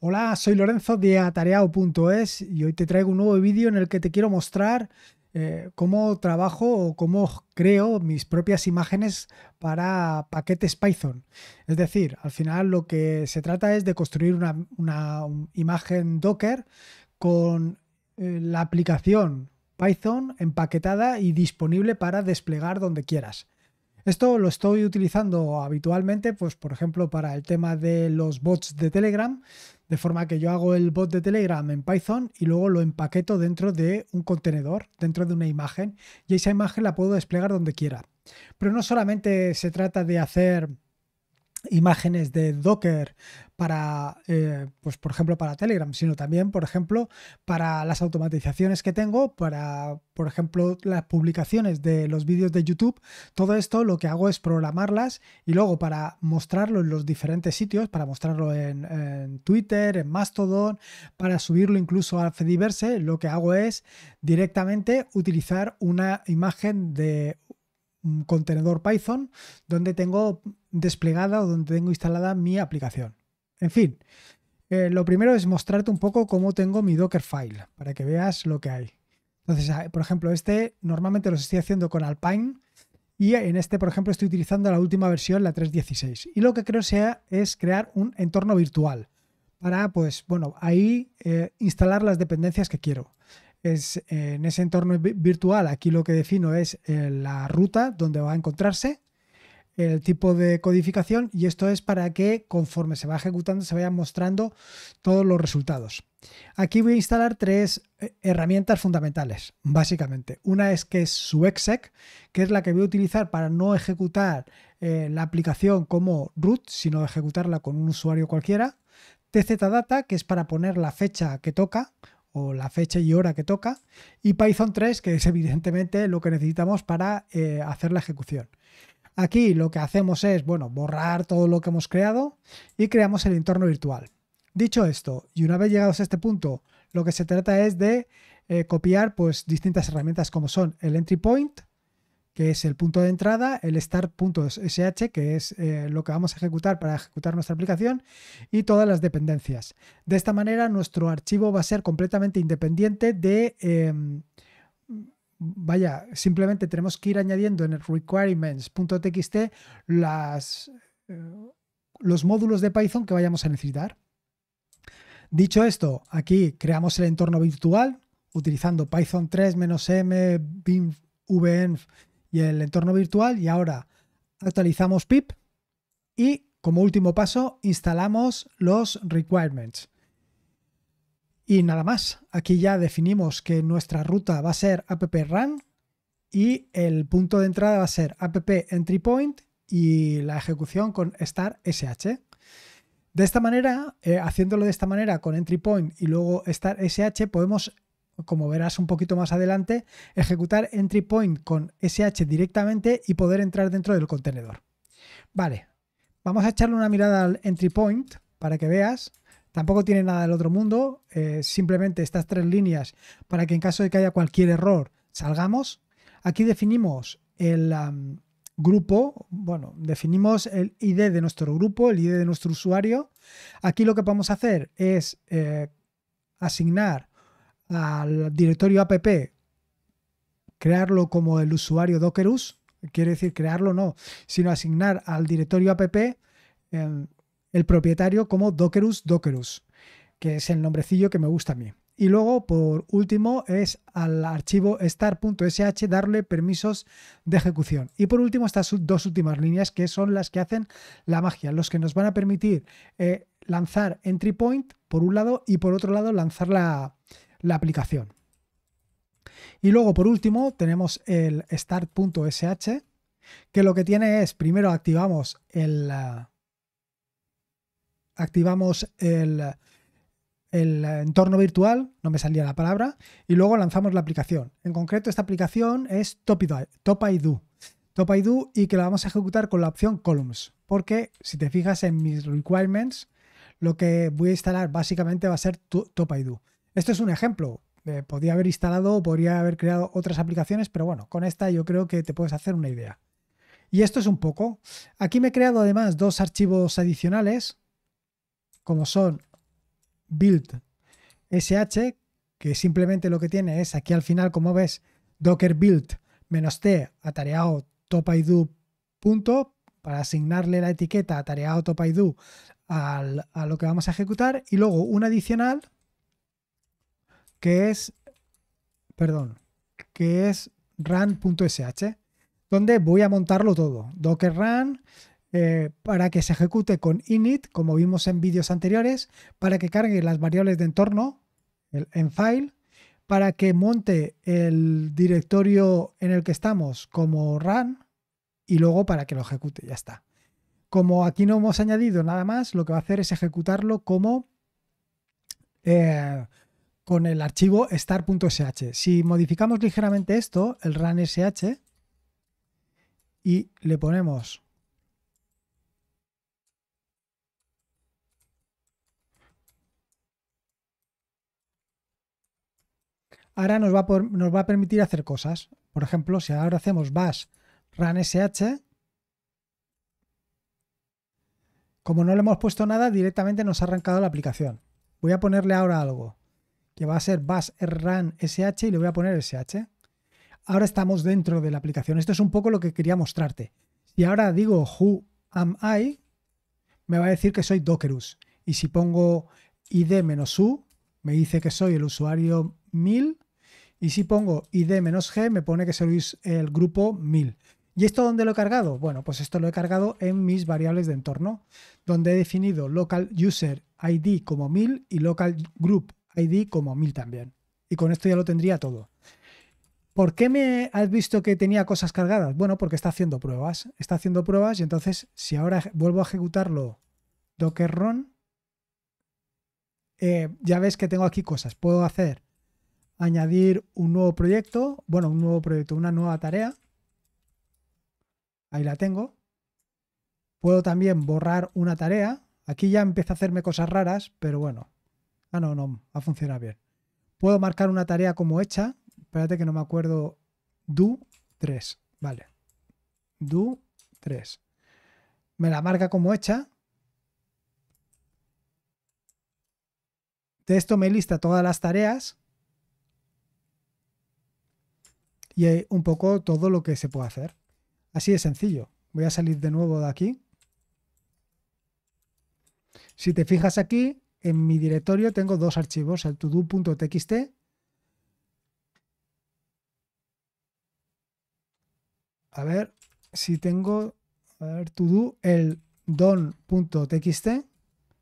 Hola, soy Lorenzo de atareado.es y hoy te traigo un nuevo vídeo en el que te quiero mostrar eh, cómo trabajo o cómo creo mis propias imágenes para paquetes Python. Es decir, al final lo que se trata es de construir una, imagen Docker con eh, la aplicación Python empaquetada y disponible para desplegar donde quieras. Esto lo estoy utilizando habitualmente, pues por ejemplo, para el tema de los bots de Telegram, de forma que yo hago el bot de Telegram en Python y luego lo empaqueto dentro de un contenedor, dentro de una imagen, y esa imagen la puedo desplegar donde quiera. Pero no solamente se trata de hacer imágenes de Docker para, eh, pues por ejemplo, para Telegram, sino también, por ejemplo, para las automatizaciones que tengo, para, por ejemplo, las publicaciones de los vídeos de YouTube. Todo esto lo que hago es programarlas y luego para mostrarlo en los diferentes sitios, para mostrarlo en, en Twitter, en Mastodon, para subirlo incluso a Fediverse, lo que hago es directamente utilizar una imagen de un contenedor Python donde tengo desplegada o donde tengo instalada mi aplicación. En fin, eh, lo primero es mostrarte un poco cómo tengo mi Dockerfile, para que veas lo que hay. Entonces, ah, por ejemplo, este normalmente los estoy haciendo con Alpine y en este, por ejemplo, estoy utilizando la última versión, la 3.16. Y lo que creo sea es crear un entorno virtual para, pues, bueno, ahí eh, instalar las dependencias que quiero. Es, eh, en ese entorno virtual, aquí lo que defino es la ruta donde va a encontrarse el tipo de codificación y esto es para que conforme se va ejecutando se vayan mostrando todos los resultados. Aquí voy a instalar tres eh, herramientas fundamentales, básicamente. Una es que es su exec, que es la que voy a utilizar para no ejecutar eh, la aplicación como root, sino ejecutarla con un usuario cualquiera. TZData, que es para poner la fecha que toca o la fecha y hora que toca. Y Python 3, que es evidentemente lo que necesitamos para eh, hacer la ejecución. Aquí lo que hacemos es, bueno, borrar todo lo que hemos creado y creamos el entorno virtual. Dicho esto, y una vez llegados a este punto, lo que se trata es de eh, copiar pues distintas herramientas como son el entry point, que es el punto de entrada, el start.sh, que es eh, lo que vamos a ejecutar para ejecutar nuestra aplicación, y todas las dependencias. De esta manera, nuestro archivo va a ser completamente independiente de, em, vaya, simplemente tenemos que ir añadiendo en el requirements.txt eh, los módulos de Python que vayamos a necesitar. Dicho esto, aquí creamos el entorno virtual utilizando Python 3 -m, BIM, VENV y el entorno virtual y ahora actualizamos pip y como último paso instalamos los requirements. Y nada más, aquí ya definimos que nuestra ruta va a ser app run y el punto de entrada va a ser app entry y la ejecución con star sh. De esta manera, eh, haciéndolo de esta manera con entrypoint y luego star sh, podemos, como verás un poquito más adelante, ejecutar entrypoint con sh directamente y poder entrar dentro del contenedor. Vale, vamos a echarle una mirada al entry point para que veas. Tampoco tiene nada del otro mundo, eh, simplemente estas tres líneas para que en caso de que haya cualquier error salgamos. Aquí definimos el grupo, bueno, definimos el ID de nuestro grupo, el ID de nuestro usuario. Aquí lo que vamos a hacer es eh, asignar al directorio app, crearlo como el usuario Dockerus, quiere decir crearlo no, sino asignar al directorio app. Em, el propietario como Dockerus Dockerus, que es el nombrecillo que me gusta a mí. Y luego, por último, es al archivo start.sh darle permisos de ejecución. Y por último, estas dos últimas líneas que son las que hacen la magia, los que nos van a permitir eh, lanzar entry point por un lado y por otro lado lanzar la, la aplicación. Y luego, por último, tenemos el start.sh, que lo que tiene es, primero activamos el, ah, activamos el, entorno virtual, no me salía la palabra, y luego lanzamos la aplicación. En concreto, esta aplicación es Topaidu. Topaidu y que la vamos a ejecutar con la opción Columns, porque si te fijas en mis requirements, lo que voy a instalar básicamente va a ser Topaidu. Esto es un ejemplo. Eh, podría haber instalado o podría haber creado otras aplicaciones, pero bueno, con esta yo creo que te puedes hacer una idea. Y esto es un poco. Aquí me he creado además dos archivos adicionales como son build sh, que simplemente lo que tiene es aquí al final, como ves, docker build menos t atareado topaidu punto para asignarle la etiqueta atareado topaidu al, a lo que vamos a ejecutar y luego un adicional que es, perdón, que es run.sh, donde voy a montarlo todo. Docker run, eh, para que se ejecute con init, como vimos en vídeos anteriores, para que cargue las variables de entorno, el en file, para que monte el directorio en el que estamos como run y luego para que lo ejecute, ya está. Como aquí no hemos añadido nada más, lo que va a hacer es ejecutarlo como eh, con el archivo start.sh Si modificamos ligeramente esto, el run sh, y le ponemos ahora nos va, a permitir hacer cosas. Por ejemplo, si ahora hacemos bash run sh, como no le hemos puesto nada, directamente nos ha arrancado la aplicación. Voy a ponerle ahora algo, que va a ser bash run sh y le voy a poner sh. Ahora estamos dentro de la aplicación. Esto es un poco lo que quería mostrarte. Si ahora digo who am I, me va a decir que soy Dockerus. Y si pongo id-u, me dice que soy el usuario 1000 y si pongo id-g, me pone que se el grupo 1000. ¿Y esto dónde lo he cargado? Bueno, pues esto lo he cargado en mis variables de entorno, donde he definido local user ID como 1000 y local group ID como 1000 también. Y con esto ya lo tendría todo. ¿Por qué me has visto que tenía cosas cargadas? Bueno, porque está haciendo pruebas. Está haciendo pruebas y entonces si ahora vuelvo a ejecutarlo docker run, eh, ya ves que tengo aquí cosas. Puedo hacer añadir un nuevo proyecto, bueno, un nuevo proyecto, una nueva tarea. Ahí la tengo. Puedo también borrar una tarea. Aquí ya empieza a hacerme cosas raras, pero bueno. Ah, no, no, ha funcionado bien. Puedo marcar una tarea como hecha. Espérate que no me acuerdo. Do 3. Vale. Do 3. Me la marca como hecha. De esto me lista todas las tareas y un poco todo lo que se puede hacer. Así de sencillo. Voy a salir de nuevo de aquí. Si te fijas aquí, en mi directorio tengo dos archivos, el todo.txt A ver si tengo a ver, todo el don.txt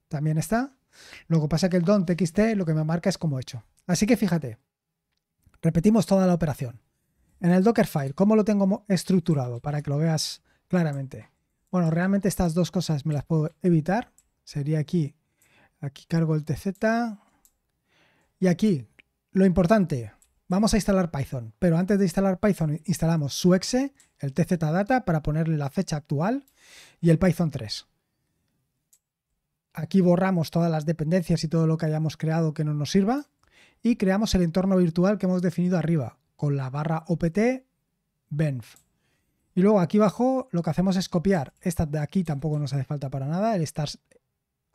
también está. Luego pasa que el don.txt lo que me marca es como hecho. Así que fíjate, repetimos toda la operación. En el Dockerfile, ¿cómo lo tengo estructurado para que lo veas claramente? Bueno, realmente estas dos cosas me las puedo evitar. Sería aquí. Aquí cargo el TZ. Y aquí, lo importante, vamos a instalar Python. Pero antes de instalar Python, instalamos su exe, el tzdata, para ponerle la fecha actual y el Python 3. Aquí borramos todas las dependencias y todo lo que hayamos creado que no nos sirva. Y creamos el entorno virtual que hemos definido arriba, con la barra opt benf. Y luego aquí abajo lo que hacemos es copiar. Esta de aquí tampoco nos hace falta para nada. El star,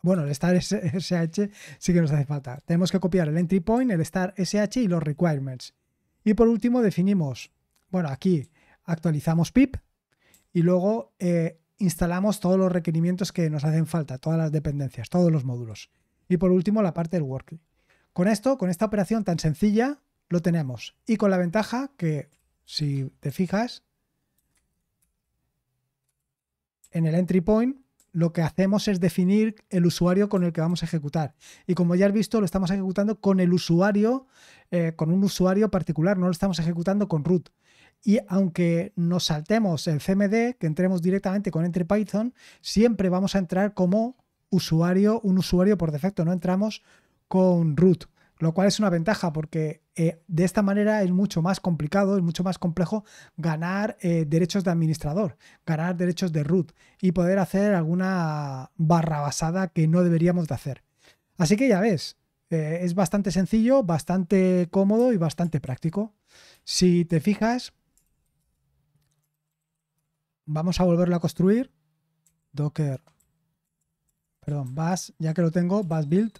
bueno, el star SH sí que nos hace falta. Tenemos que copiar el entry point, el star SH y los requirements. Y por último definimos, bueno, aquí actualizamos pip y luego eh, instalamos todos los requerimientos que nos hacen falta, todas las dependencias, todos los módulos. Y por último la parte del work Con esto, con esta operación tan sencilla, lo tenemos. Y con la ventaja que, si te fijas, en el entry point lo que hacemos es definir el usuario con el que vamos a ejecutar. Y como ya has visto, lo estamos ejecutando con el usuario, eh, con un usuario particular, no lo estamos ejecutando con root. Y aunque nos saltemos el CMD, que entremos directamente con Entry Python, siempre vamos a entrar como usuario, un usuario por defecto, no entramos con root lo cual es una ventaja porque eh, de esta manera es mucho más complicado, es mucho más complejo ganar eh, derechos de administrador, ganar derechos de root y poder hacer alguna barra basada que no deberíamos de hacer. Así que ya ves, eh, es bastante sencillo, bastante cómodo y bastante práctico. Si te fijas, vamos a volverlo a construir. Docker, perdón, bash, ya que lo tengo, bash build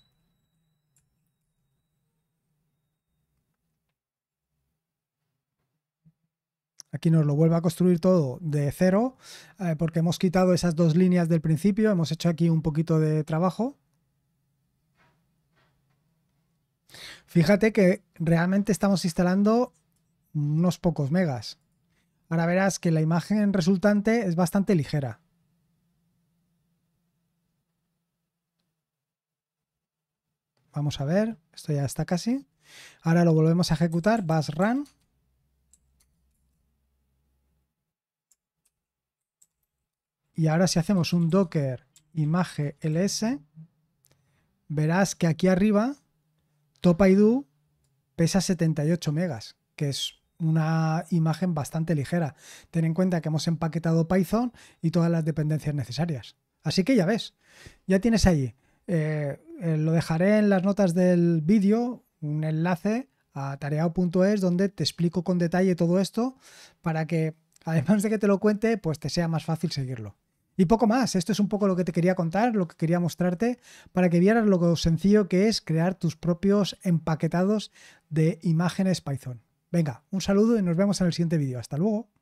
Aquí nos lo vuelve a construir todo de cero, eh, porque hemos quitado esas dos líneas del principio, hemos hecho aquí un poquito de trabajo. Fíjate que realmente estamos instalando unos pocos megas. Ahora verás que la imagen resultante es bastante ligera. Vamos a ver, esto ya está casi. Ahora lo volvemos a ejecutar, bus run. Y ahora si hacemos un docker imagen ls, verás que aquí arriba Topaidu pesa 78 megas, que es una imagen bastante ligera. Ten en cuenta que hemos empaquetado Python y todas las dependencias necesarias. Así que ya ves, ya tienes allí. Eh, eh, lo dejaré en las notas del vídeo, un enlace a tareao.es donde te explico con detalle todo esto para que, además de que te lo cuente, pues te sea más fácil seguirlo. Y poco más, esto es un poco lo que te quería contar, lo que quería mostrarte, para que vieras lo sencillo que es crear tus propios empaquetados de imágenes Python. Venga, un saludo y nos vemos en el siguiente vídeo. Hasta luego.